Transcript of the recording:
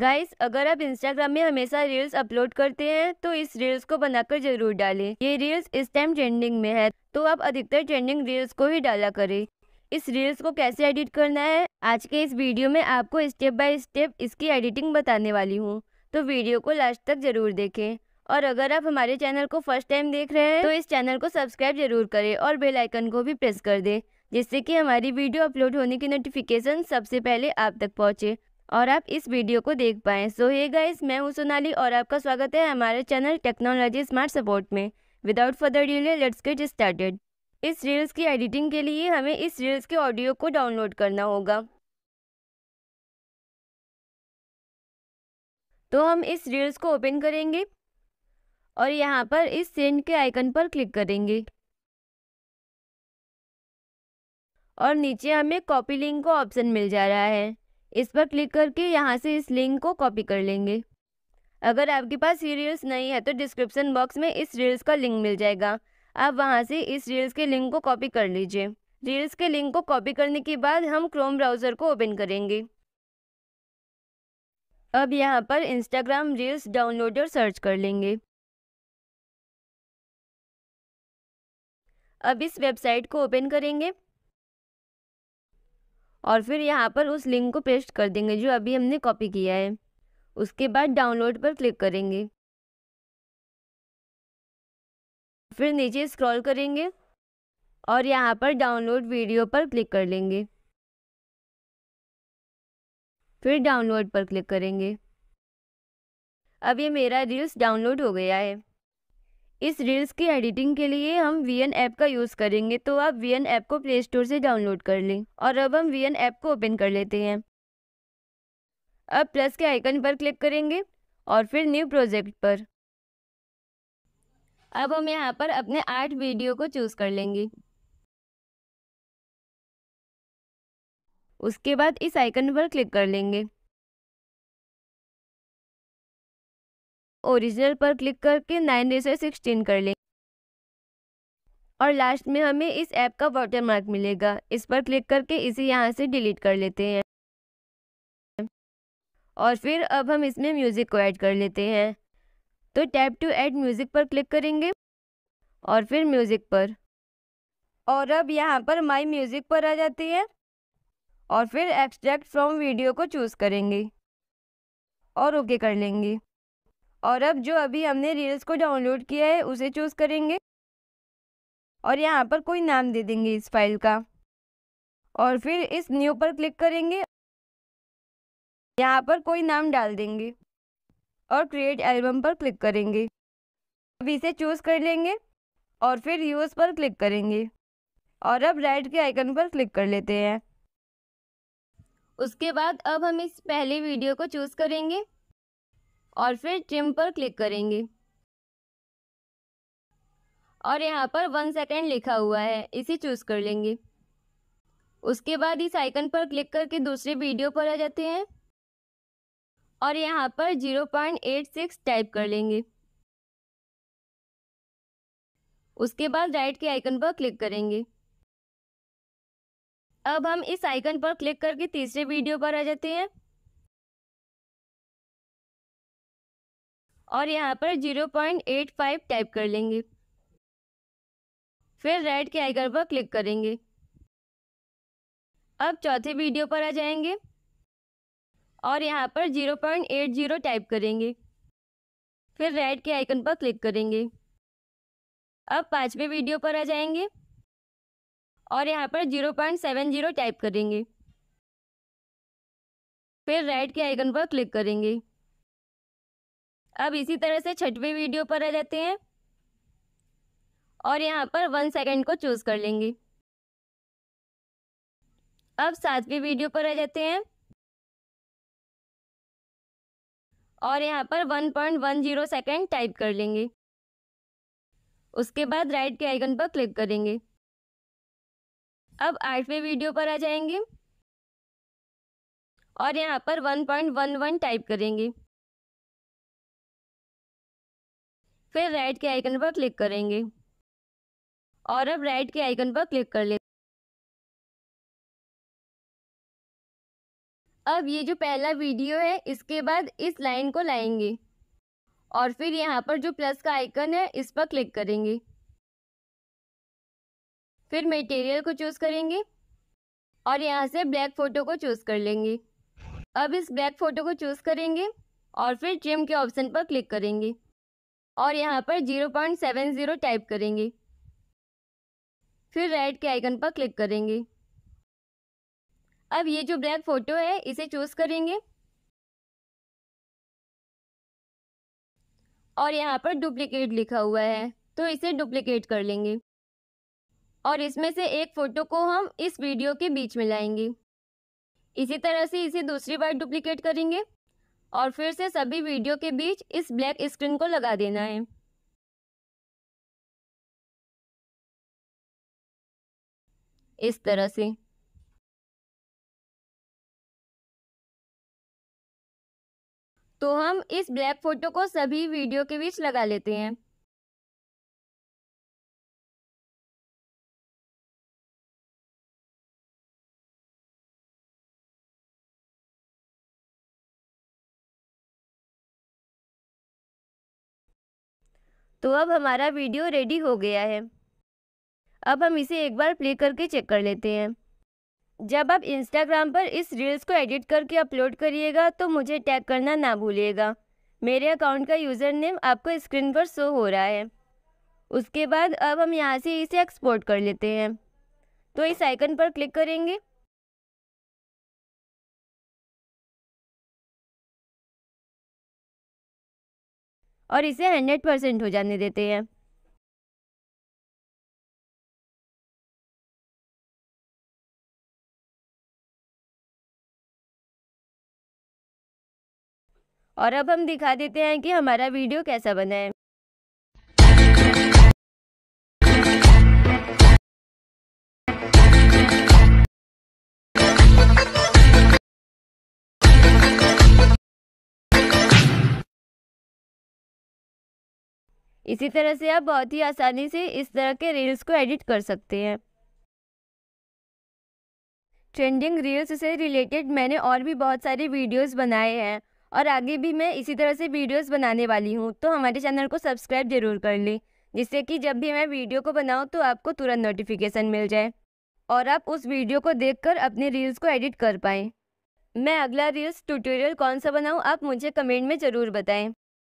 guys अगर आप Instagram में हमेशा रील्स अपलोड करते हैं तो इस रील्स को बनाकर जरूर डालें ये रील्स इस टाइम ट्रेंडिंग में है तो आप अधिकतर ट्रेंडिंग रील्स को ही डाला करें इस रील्स को कैसे एडिट करना है आज के इस वीडियो में आपको स्टेप बाय स्टेप इसकी एडिटिंग बताने वाली हूँ तो वीडियो को लास्ट तक जरूर देखें और अगर आप हमारे चैनल को फर्स्ट टाइम देख रहे हैं तो इस चैनल को सब्सक्राइब जरूर करें और बेल आइकन को भी प्रेस कर दें जिससे कि हमारी वीडियो अपलोड होने की नोटिफिकेशन सबसे पहले आप तक पहुँचे और आप इस वीडियो को देख पाएँ सो ये गाइस मैं हूँ सोनाली और आपका स्वागत है हमारे चैनल टेक्नोलॉजी स्मार्ट सपोर्ट में without further delay let's get started इस रील्स की एडिटिंग के लिए हमें इस रील्स के ऑडियो को डाउनलोड करना होगा तो हम इस रील्स को ओपन करेंगे और यहाँ पर इस सेंड के आइकन पर क्लिक करेंगे और नीचे हमें कॉपी लिंक का ऑप्शन मिल जा रहा है इस पर क्लिक करके यहाँ से इस लिंक को कॉपी कर लेंगे अगर आपके पास ये रील्स नहीं है तो डिस्क्रिप्सन बॉक्स में इस रील्स का लिंक मिल जाएगा आप वहाँ से इस रील्स के लिंक को कॉपी कर लीजिए रील्स के लिंक को कॉपी करने के बाद हम क्रोम ब्राउज़र को ओपन करेंगे अब यहाँ पर इंस्टाग्राम रील्स डाउनलोड और सर्च कर लेंगे अब इस वेबसाइट को ओपन करेंगे और फिर यहाँ पर उस लिंक को पेस्ट कर देंगे जो अभी हमने कॉपी किया है उसके बाद डाउनलोड पर क्लिक करेंगे फिर नीचे स्क्रॉल करेंगे और यहाँ पर डाउनलोड वीडियो पर क्लिक कर लेंगे फिर डाउनलोड पर क्लिक करेंगे अब ये मेरा रील्स डाउनलोड हो गया है इस रील्स की एडिटिंग के लिए हम वी एन ऐप का यूज़ करेंगे तो आप वी एन ऐप को प्ले स्टोर से डाउनलोड कर लें और अब हम वी एन ऐप को ओपन कर लेते हैं अब प्लस के आइकन पर क्लिक करेंगे और फिर न्यू प्रोजेक्ट पर अब हम यहाँ पर अपने आठ वीडियो को चूज़ कर लेंगे उसके बाद इस आइकन पर क्लिक कर लेंगे ओरिजिनल पर क्लिक करके नाइन डे से सिक्सटीन कर लेंगे और लास्ट में हमें इस ऐप का वाटरमार्क मिलेगा इस पर क्लिक करके इसे यहाँ से डिलीट कर लेते हैं और फिर अब हम इसमें म्यूज़िक को ऐड कर लेते हैं तो टैप टू ऐड म्यूज़िक पर क्लिक करेंगे और फिर म्यूज़िक पर और अब यहाँ पर माई म्यूज़िक पर आ जाती है और फिर एक्सट्रैक्ट फ्रॉम वीडियो को चूज़ करेंगे और ओके कर लेंगे और अब जो अभी हमने रील्स को डाउनलोड किया है उसे चूज़ करेंगे और यहाँ पर कोई नाम दे देंगे इस फाइल का और फिर इस न्यू पर क्लिक करेंगे यहाँ पर कोई नाम डाल देंगे और क्रिएट एल्बम पर क्लिक करेंगे अब इसे चूज़ कर लेंगे और फिर यूज़ पर क्लिक करेंगे और अब राइट के आइकन पर क्लिक कर लेते हैं उसके बाद अब हम इस पहले वीडियो को चूज़ करेंगे और फिर ट्रिम पर क्लिक करेंगे और यहाँ पर वन सेकेंड लिखा हुआ है इसे चूज़ कर लेंगे उसके बाद इस आइकन पर क्लिक करके दूसरे वीडियो पर आ जाते हैं और यहाँ पर 0.86 टाइप कर लेंगे उसके बाद राइट के आइकन पर क्लिक करेंगे अब हम इस आइकन पर क्लिक करके तीसरे वीडियो पर आ जाते हैं और यहाँ पर 0.85 टाइप कर लेंगे फिर रेड के आइकन पर क्लिक करेंगे अब चौथे वीडियो पर आ जाएंगे और यहाँ पर 0.80 टाइप करेंगे फिर रेड के आइकन पर क्लिक करेंगे अब पाँचवें वीडियो पर आ जाएंगे और यहाँ पर 0.70 टाइप करेंगे फिर रेड के आइकन पर क्लिक करेंगे अब इसी तरह से छठवीं वीडियो पर आ जाते हैं और यहाँ पर वन सेकेंड को चूज़ कर लेंगे अब सातवीं वीडियो पर आ जाते हैं और यहाँ पर one one point zero second type कर लेंगे उसके बाद राइट के आइकन पर क्लिक करेंगे अब आठवीं वीडियो पर आ जाएंगे और यहाँ पर 1.11 टाइप करेंगे फिर रेड के आइकन पर क्लिक करेंगे और अब रेड के आइकन पर क्लिक कर ले अब ये जो पहला वीडियो है इसके बाद इस लाइन को लाएंगे और फिर यहाँ पर जो प्लस का आइकन है इस पर क्लिक करेंगे फिर मटेरियल को चूज़ करेंगे और यहाँ से ब्लैक फ़ोटो को चूज़ कर लेंगे अब इस ब्लैक फ़ोटो को चूज़ करेंगे और फिर ट्रिम के ऑप्शन पर क्लिक करेंगे और यहाँ पर 0.70 टाइप करेंगे फिर रेड के आइकन पर क्लिक करेंगे अब ये जो ब्लैक फ़ोटो है इसे चूज़ करेंगे और यहाँ पर डुप्लीकेट लिखा हुआ है तो इसे डुप्लीकेट कर लेंगे और इसमें से एक फ़ोटो को हम इस वीडियो के बीच में लाएंगे इसी तरह से इसे दूसरी बार डुप्लीकेट करेंगे और फिर से सभी वीडियो के बीच इस ब्लैक स्क्रीन को लगा देना है इस तरह से तो हम इस ब्लैक फोटो को सभी वीडियो के बीच लगा लेते हैं तो अब हमारा वीडियो रेडी हो गया है अब हम इसे एक बार प्ले करके चेक कर लेते हैं जब आप इंस्टाग्राम पर इस रील्स को एडिट करके अपलोड करिएगा तो मुझे टैग करना ना भूलिएगा मेरे अकाउंट का यूज़र नेम आपको स्क्रीन पर शो हो रहा है उसके बाद अब हम यहाँ से इसे एक्सपोर्ट कर लेते हैं तो इस आइकन पर क्लिक करेंगे और इसे हंड्रेड परसेंट हो जाने देते हैं और अब हम दिखा देते हैं कि हमारा वीडियो कैसा बना है इसी तरह से आप बहुत ही आसानी से इस तरह के रील्स को एडिट कर सकते हैं ट्रेंडिंग रील्स से रिलेटेड मैंने और भी बहुत सारे वीडियोस बनाए हैं और आगे भी मैं इसी तरह से वीडियोस बनाने वाली हूँ तो हमारे चैनल को सब्सक्राइब जरूर कर लें जिससे कि जब भी मैं वीडियो को बनाऊँ तो आपको तुरंत नोटिफिकेशन मिल जाए और आप उस वीडियो को कर अपने रील्स को एडिट कर पाएँ मैं अगला रील्स ट्यूटोरियल कौन सा बनाऊँ आप मुझे कमेंट में ज़रूर बताएँ